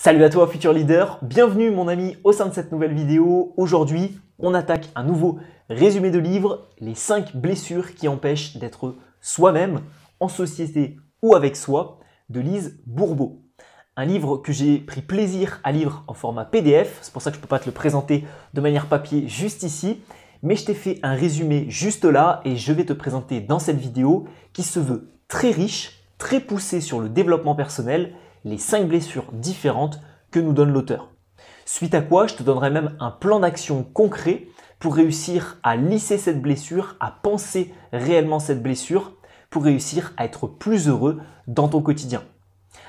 Salut à toi futur leader, bienvenue mon ami au sein de cette nouvelle vidéo. Aujourd'hui, on attaque un nouveau résumé de livre, les 5 blessures qui empêchent d'être soi-même en société ou avec soi de Lise Bourbeau. Un livre que j'ai pris plaisir à lire en format PDF, c'est pour ça que je ne peux pas te le présenter de manière papier juste ici, mais je t'ai fait un résumé juste là et je vais te présenter dans cette vidéo qui se veut très riche, très poussée sur le développement personnel les 5 blessures différentes que nous donne l'auteur. Suite à quoi, je te donnerai même un plan d'action concret pour réussir à lisser cette blessure, à penser réellement cette blessure, pour réussir à être plus heureux dans ton quotidien.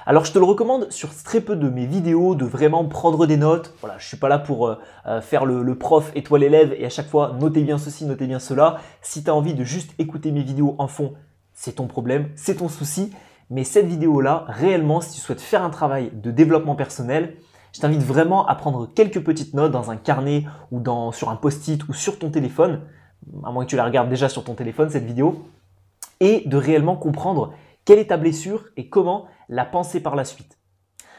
Alors je te le recommande sur très peu de mes vidéos de vraiment prendre des notes. Voilà, je suis pas là pour euh, euh, faire le, le, prof et toi l'élève et à chaque fois notez bien ceci, notez bien cela. Si tu as envie de juste écouter mes vidéos en fond, c'est ton problème, c'est ton souci. Mais cette vidéo-là, réellement, si tu souhaites faire un travail de développement personnel, je t'invite vraiment à prendre quelques petites notes dans un carnet ou dans, sur un post-it ou sur ton téléphone, à moins que tu la regardes déjà sur ton téléphone, cette vidéo, et de réellement comprendre quelle est ta blessure et comment la penser par la suite.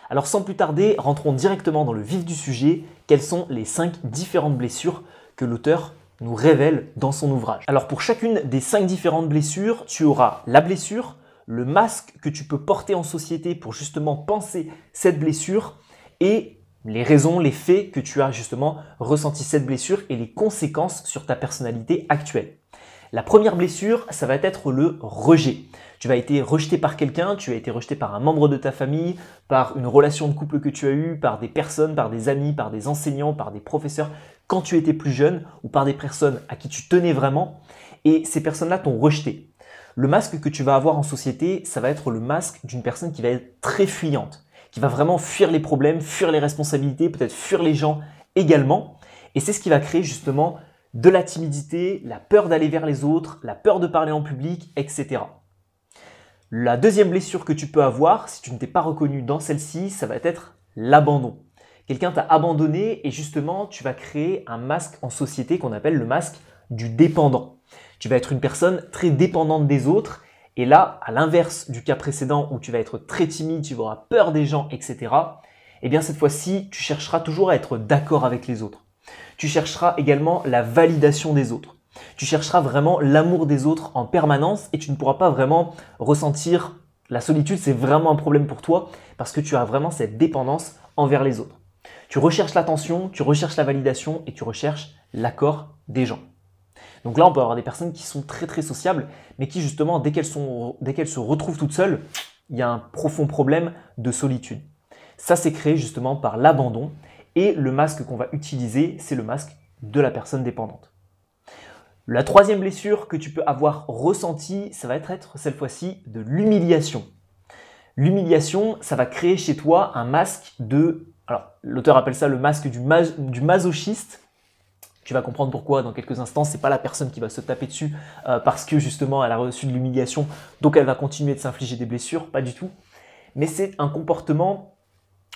Alors sans plus tarder, rentrons directement dans le vif du sujet, quelles sont les 5 différentes blessures que l'auteur nous révèle dans son ouvrage. Alors pour chacune des 5 différentes blessures, tu auras la blessure, le masque que tu peux porter en société pour justement penser cette blessure et les raisons, les faits que tu as justement ressenti cette blessure et les conséquences sur ta personnalité actuelle. La première blessure, ça va être le rejet. Tu as été rejeté par quelqu'un, tu as été rejeté par un membre de ta famille, par une relation de couple que tu as eue, par des personnes, par des amis, par des enseignants, par des professeurs quand tu étais plus jeune ou par des personnes à qui tu tenais vraiment. Et ces personnes-là t'ont rejeté le masque que tu vas avoir en société, ça va être le masque d'une personne qui va être très fuyante, qui va vraiment fuir les problèmes, fuir les responsabilités, peut-être fuir les gens également. Et c'est ce qui va créer justement de la timidité, la peur d'aller vers les autres, la peur de parler en public, etc. La deuxième blessure que tu peux avoir, si tu ne t'es pas reconnu dans celle-ci, ça va être l'abandon. Quelqu'un t'a abandonné et justement, tu vas créer un masque en société qu'on appelle le masque du dépendant. Tu vas être une personne très dépendante des autres. Et là, à l'inverse du cas précédent où tu vas être très timide, tu auras peur des gens, etc., eh bien cette fois-ci, tu chercheras toujours à être d'accord avec les autres. Tu chercheras également la validation des autres. Tu chercheras vraiment l'amour des autres en permanence et tu ne pourras pas vraiment ressentir la solitude, c'est vraiment un problème pour toi parce que tu as vraiment cette dépendance envers les autres. Tu recherches l'attention, tu recherches la validation et tu recherches l'accord des gens. Donc là, on peut avoir des personnes qui sont très très sociables, mais qui justement, dès qu'elles, se retrouvent toutes seules, il y a un profond problème de solitude. Ça, c'est créé justement par l'abandon, et le masque qu'on va utiliser, c'est le masque de la personne dépendante. La troisième blessure que tu peux avoir ressentie, ça va être cette fois-ci de l'humiliation. L'humiliation, ça va créer chez toi un masque de... Alors, l'auteur appelle ça le masque du masochiste, tu vas comprendre pourquoi dans quelques instants, ce n'est pas la personne qui va se taper dessus euh, parce que justement elle a reçu de l'humiliation, donc elle va continuer de s'infliger des blessures, pas du tout. Mais c'est un comportement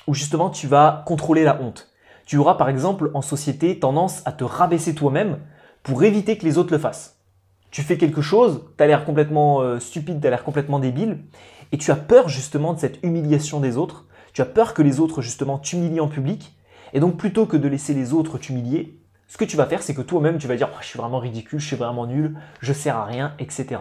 où justement tu vas contrôler la honte. Tu auras par exemple en société tendance à te rabaisser toi-même pour éviter que les autres le fassent. Tu fais quelque chose, tu as l'air complètement euh, stupide, tu as l'air complètement débile, et tu as peur justement de cette humiliation des autres, tu as peur que les autres justement t'humilient en public, et donc plutôt que de laisser les autres t'humilier, ce que tu vas faire, c'est que toi-même, tu vas dire oh, Je suis vraiment ridicule, je suis vraiment nul, je sers à rien, etc.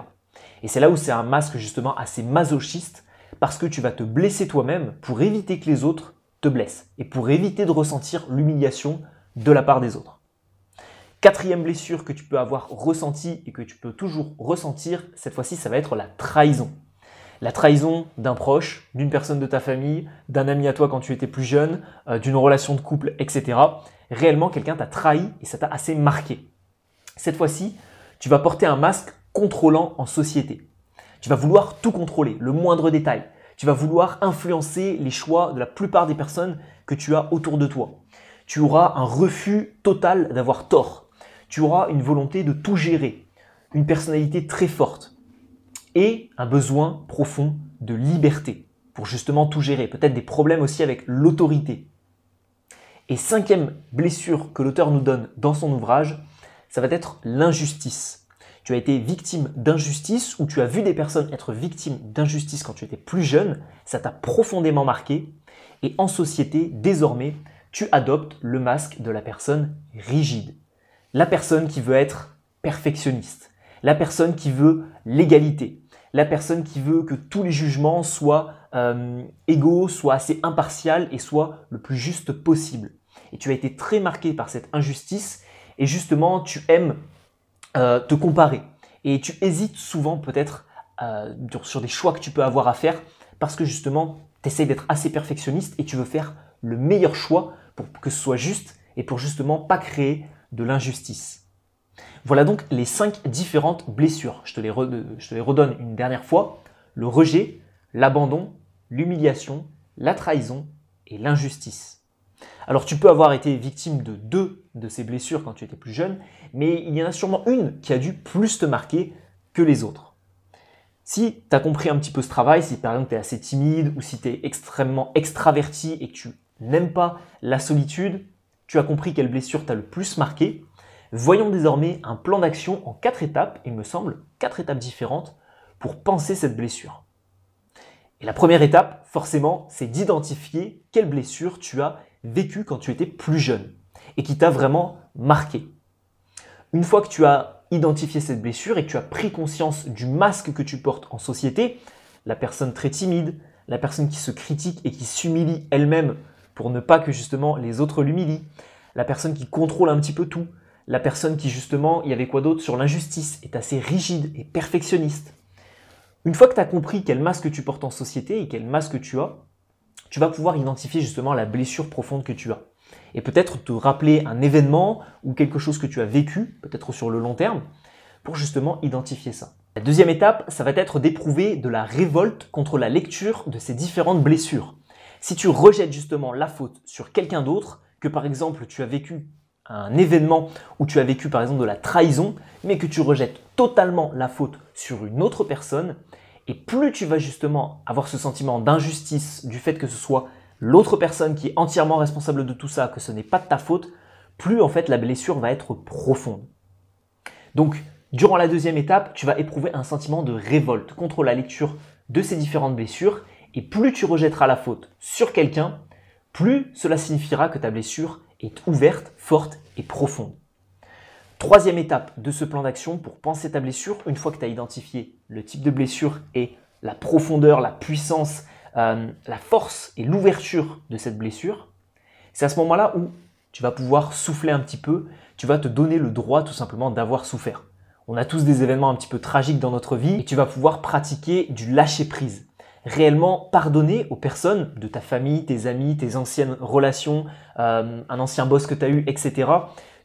Et c'est là où c'est un masque justement assez masochiste, parce que tu vas te blesser toi-même pour éviter que les autres te blessent, et pour éviter de ressentir l'humiliation de la part des autres. Quatrième blessure que tu peux avoir ressentie et que tu peux toujours ressentir, cette fois-ci, ça va être la trahison. La trahison d'un proche, d'une personne de ta famille, d'un ami à toi quand tu étais plus jeune, euh, d'une relation de couple, etc réellement quelqu'un t'a trahi et ça t'a assez marqué. Cette fois-ci, tu vas porter un masque contrôlant en société. Tu vas vouloir tout contrôler, le moindre détail. Tu vas vouloir influencer les choix de la plupart des personnes que tu as autour de toi. Tu auras un refus total d'avoir tort. Tu auras une volonté de tout gérer, une personnalité très forte et un besoin profond de liberté pour justement tout gérer. Peut-être des problèmes aussi avec l'autorité. Et cinquième blessure que l'auteur nous donne dans son ouvrage, ça va être l'injustice. Tu as été victime d'injustice ou tu as vu des personnes être victimes d'injustice quand tu étais plus jeune, ça t'a profondément marqué. Et en société, désormais, tu adoptes le masque de la personne rigide. La personne qui veut être perfectionniste. La personne qui veut l'égalité la personne qui veut que tous les jugements soient euh, égaux, soient assez impartial et soient le plus juste possible. Et tu as été très marqué par cette injustice et justement tu aimes euh, te comparer et tu hésites souvent peut-être euh, sur des choix que tu peux avoir à faire parce que justement tu essayes d'être assez perfectionniste et tu veux faire le meilleur choix pour que ce soit juste et pour justement pas créer de l'injustice. Voilà donc les cinq différentes blessures. Je te les, redonne une dernière fois. Le rejet, l'abandon, l'humiliation, la trahison et l'injustice. Alors tu peux avoir été victime de deux de ces blessures quand tu étais plus jeune, mais il y en a sûrement une qui a dû plus te marquer que les autres. Si tu as compris un petit peu ce travail, si par exemple tu es assez timide ou si tu es extrêmement extraverti et que tu n'aimes pas la solitude, tu as compris quelle blessure t'a le plus marqué, Voyons désormais un plan d'action en quatre étapes, il me semble, quatre étapes différentes pour penser cette blessure. Et la première étape, forcément, c'est d'identifier quelle blessure tu as vécue quand tu étais plus jeune et qui t'a vraiment marqué. Une fois que tu as identifié cette blessure et que tu as pris conscience du masque que tu portes en société, la personne très timide, la personne qui se critique et qui s'humilie elle-même pour ne pas que justement les autres l'humilient, la personne qui contrôle un petit peu tout, la personne qui justement, il y avait quoi d'autre sur l'injustice, est assez rigide et perfectionniste. Une fois que tu as compris quel masque tu portes en société et quel masque tu as, tu vas pouvoir identifier justement la blessure profonde que tu as. Et peut-être te rappeler un événement ou quelque chose que tu as vécu, peut-être sur le long terme, pour justement identifier ça. La deuxième étape, ça va être d'éprouver de la révolte contre la lecture de ces différentes blessures. Si tu rejettes justement la faute sur quelqu'un d'autre, que par exemple tu as vécu un événement où tu as vécu par exemple de la trahison, mais que tu rejettes totalement la faute sur une autre personne, et plus tu vas justement avoir ce sentiment d'injustice du fait que ce soit l'autre personne qui est entièrement responsable de tout ça, que ce n'est pas de ta faute, plus en fait la blessure va être profonde. Donc, durant la deuxième étape, tu vas éprouver un sentiment de révolte contre la lecture de ces différentes blessures, et plus tu rejetteras la faute sur quelqu'un, plus cela signifiera que ta blessure est ouverte, forte et profonde. Troisième étape de ce plan d'action pour penser ta blessure, une fois que tu as identifié le type de blessure et la profondeur, la puissance, euh, la force et l'ouverture de cette blessure, c'est à ce moment-là où tu vas pouvoir souffler un petit peu, tu vas te donner le droit tout simplement d'avoir souffert. On a tous des événements un petit peu tragiques dans notre vie et tu vas pouvoir pratiquer du lâcher-prise réellement pardonner aux personnes de ta famille, tes amis, tes anciennes relations, euh, un ancien boss que tu as eu, etc.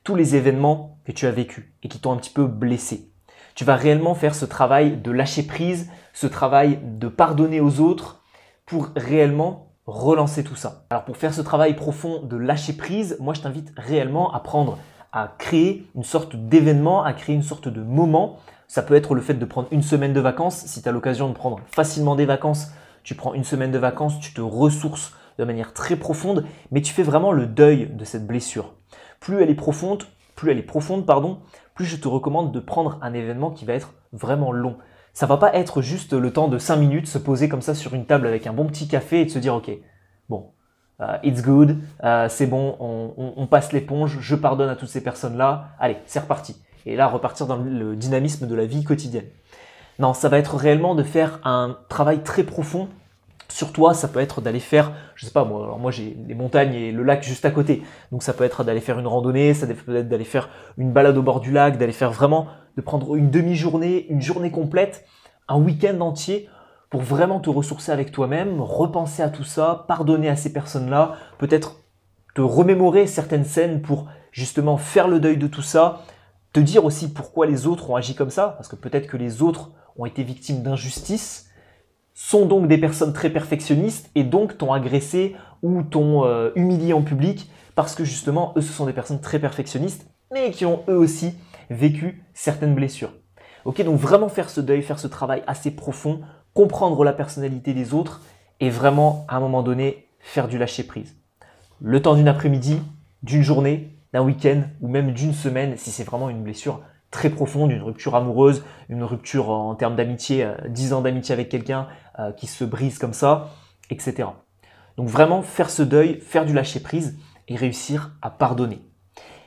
Tous les événements que tu as vécu et qui t'ont un petit peu blessé. Tu vas réellement faire ce travail de lâcher prise, ce travail de pardonner aux autres pour réellement relancer tout ça. Alors pour faire ce travail profond de lâcher prise, moi je t'invite réellement à prendre à créer une sorte d'événement, à créer une sorte de moment ça peut être le fait de prendre une semaine de vacances. Si tu as l'occasion de prendre facilement des vacances, tu prends une semaine de vacances, tu te ressources de manière très profonde, mais tu fais vraiment le deuil de cette blessure. Plus elle est profonde, plus elle est profonde, pardon, plus je te recommande de prendre un événement qui va être vraiment long. Ça va pas être juste le temps de 5 minutes se poser comme ça sur une table avec un bon petit café et de se dire ok, bon, euh, it's good, euh, c'est bon, on passe l'éponge, je pardonne à toutes ces personnes-là, allez, c'est reparti et là repartir dans le dynamisme de la vie quotidienne. Non, ça va être réellement de faire un travail très profond sur toi, ça peut être d'aller faire, je sais pas moi, alors moi j'ai les montagnes et le lac juste à côté, donc ça peut être d'aller faire une randonnée, ça peut être d'aller faire une balade au bord du lac, d'aller faire vraiment, de prendre une demi-journée, une journée complète, un week-end entier pour vraiment te ressourcer avec toi-même, repenser à tout ça, pardonner à ces personnes-là, peut-être te remémorer certaines scènes pour justement faire le deuil de tout ça, de dire aussi pourquoi les autres ont agi comme ça, parce que peut-être que les autres ont été victimes d'injustice, sont donc des personnes très perfectionnistes et donc t'ont agressé ou t'ont euh, humilié en public, parce que justement, eux, ce sont des personnes très perfectionnistes, mais qui ont eux aussi vécu certaines blessures. Ok, donc vraiment faire ce deuil, faire ce travail assez profond, comprendre la personnalité des autres et vraiment, à un moment donné, faire du lâcher-prise. Le temps d'une après-midi, d'une journée, d'un week-end ou même d'une semaine si c'est vraiment une blessure très profonde, une rupture amoureuse, une rupture en termes d'amitié, 10 euh, ans d'amitié avec quelqu'un euh, qui se brise comme ça, etc. Donc vraiment faire ce deuil, faire du lâcher prise et réussir à pardonner.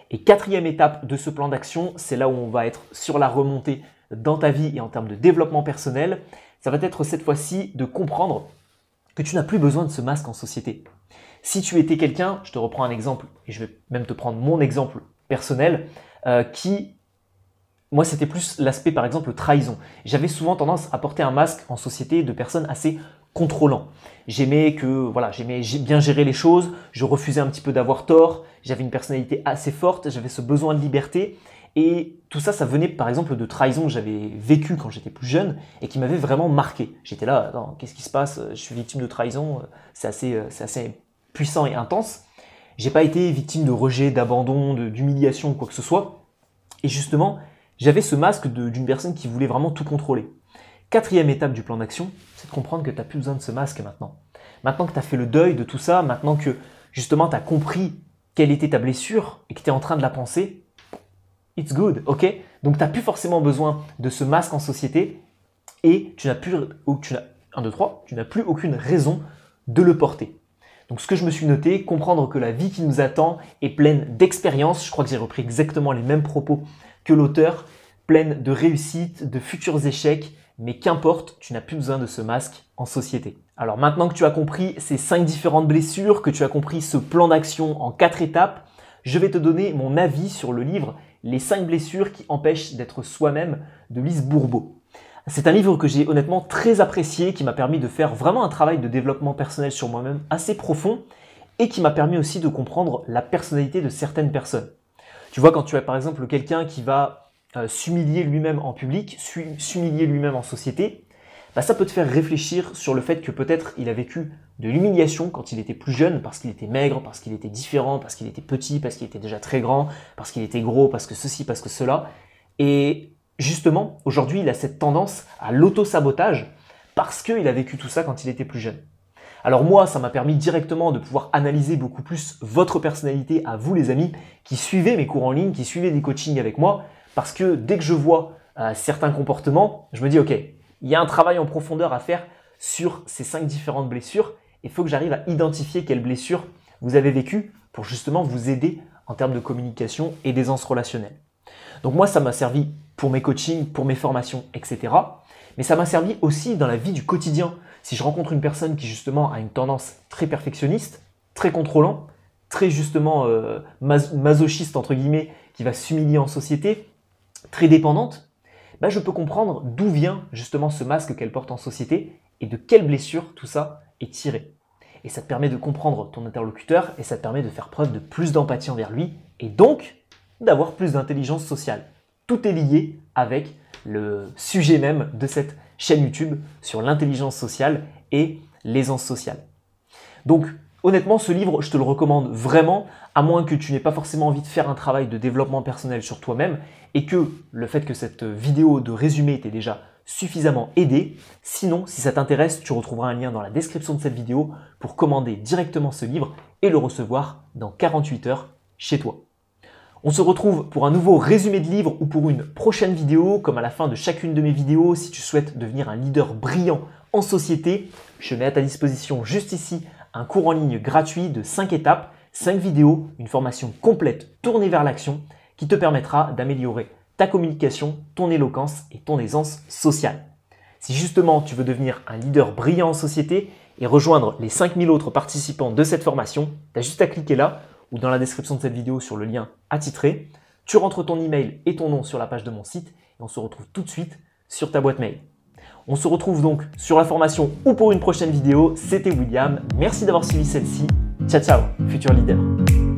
Et quatrième étape de ce plan d'action, c'est là où on va être sur la remontée dans ta vie et en termes de développement personnel, ça va être cette fois-ci de comprendre que tu n'as plus besoin de ce masque en société. Si tu étais quelqu'un, je te reprends un exemple, et je vais même te prendre mon exemple personnel, euh, qui, moi c'était plus l'aspect par exemple trahison. J'avais souvent tendance à porter un masque en société de personnes assez contrôlant. J'aimais que voilà, j'aimais bien gérer les choses, je refusais un petit peu d'avoir tort, j'avais une personnalité assez forte, j'avais ce besoin de liberté et tout ça ça venait par exemple de trahison que j'avais vécue quand j'étais plus jeune et qui m'avait vraiment marqué. J'étais là, qu'est-ce qui se passe Je suis victime de trahison, euh, c'est assez euh, c'est assez puissant et intense, j'ai pas été victime de rejet, d'abandon, d'humiliation ou quoi que ce soit. Et justement, j'avais ce masque d'une personne qui voulait vraiment tout contrôler. Quatrième étape du plan d'action, c'est de comprendre que tu n'as plus besoin de ce masque maintenant. Maintenant que tu as fait le deuil de tout ça, maintenant que justement tu as compris quelle était ta blessure et que tu es en train de la penser, it's good, ok Donc tu n'as plus forcément besoin de ce masque en société et tu n'as plus, 1, 2, tu n'as plus aucune raison de le porter. Donc ce que je me suis noté, comprendre que la vie qui nous attend est pleine d'expériences. Je crois que j'ai repris exactement les mêmes propos que l'auteur, pleine de réussites, de futurs échecs, mais qu'importe, tu n'as plus besoin de ce masque en société. Alors maintenant que tu as compris ces cinq différentes blessures, que tu as compris ce plan d'action en quatre étapes, je vais te donner mon avis sur le livre Les cinq blessures qui empêchent d'être soi-même de Lise Bourbeau. C'est un livre que j'ai honnêtement très apprécié, qui m'a permis de faire vraiment un travail de développement personnel sur moi-même assez profond et qui m'a permis aussi de comprendre la personnalité de certaines personnes. Tu vois, quand tu as par exemple quelqu'un qui va euh, s'humilier lui-même en public, s'humilier lui-même en société, bah, ça peut te faire réfléchir sur le fait que peut-être il a vécu de l'humiliation quand il était plus jeune, parce qu'il était maigre, parce qu'il était différent, parce qu'il était petit, parce qu'il était déjà très grand, parce qu'il était gros, parce que ceci, parce que cela. Et justement, aujourd'hui, il a cette tendance à l'auto-sabotage parce qu'il a vécu tout ça quand il était plus jeune. Alors moi, ça m'a permis directement de pouvoir analyser beaucoup plus votre personnalité à vous les amis qui suivez mes cours en ligne, qui suivez des coachings avec moi, parce que dès que je vois euh, certains comportements, je me dis, ok, il y a un travail en profondeur à faire sur ces cinq différentes blessures, il faut que j'arrive à identifier quelles blessures vous avez vécues pour justement vous aider en termes de communication et d'aisance relationnelle. Donc moi, ça m'a servi pour mes coachings, pour mes formations, etc. Mais ça m'a servi aussi dans la vie du quotidien. Si je rencontre une personne qui justement a une tendance très perfectionniste, très contrôlant, très justement euh, masochiste entre guillemets, qui va s'humilier en société, très dépendante, bah, je peux comprendre d'où vient justement ce masque qu'elle porte en société et de quelle blessure tout ça est tiré. Et ça te permet de comprendre ton interlocuteur et ça te permet de faire preuve de plus d'empathie envers lui et donc d'avoir plus d'intelligence sociale. Tout est lié avec le sujet même de cette chaîne YouTube sur l'intelligence sociale et l'aisance sociale. Donc, honnêtement, ce livre, je te le recommande vraiment, à moins que tu n'aies pas forcément envie de faire un travail de développement personnel sur toi-même et que le fait que cette vidéo de résumé t'ait déjà suffisamment aidé. Sinon, si ça t'intéresse, tu retrouveras un lien dans la description de cette vidéo pour commander directement ce livre et le recevoir dans 48 heures chez toi. On se retrouve pour un nouveau résumé de livre ou pour une prochaine vidéo, comme à la fin de chacune de mes vidéos. Si tu souhaites devenir un leader brillant en société, je mets à ta disposition juste ici un cours en ligne gratuit de 5 étapes, 5 vidéos, une formation complète tournée vers l'action qui te permettra d'améliorer ta communication, ton éloquence et ton aisance sociale. Si justement tu veux devenir un leader brillant en société et rejoindre les 5000 autres participants de cette formation, tu as juste à cliquer là ou dans la description de cette vidéo sur le lien attitré. Tu rentres ton email et ton nom sur la page de mon site et on se retrouve tout de suite sur ta boîte mail. On se retrouve donc sur la formation ou pour une prochaine vidéo. C'était William. Merci d'avoir suivi celle-ci. Ciao ciao, futur leader.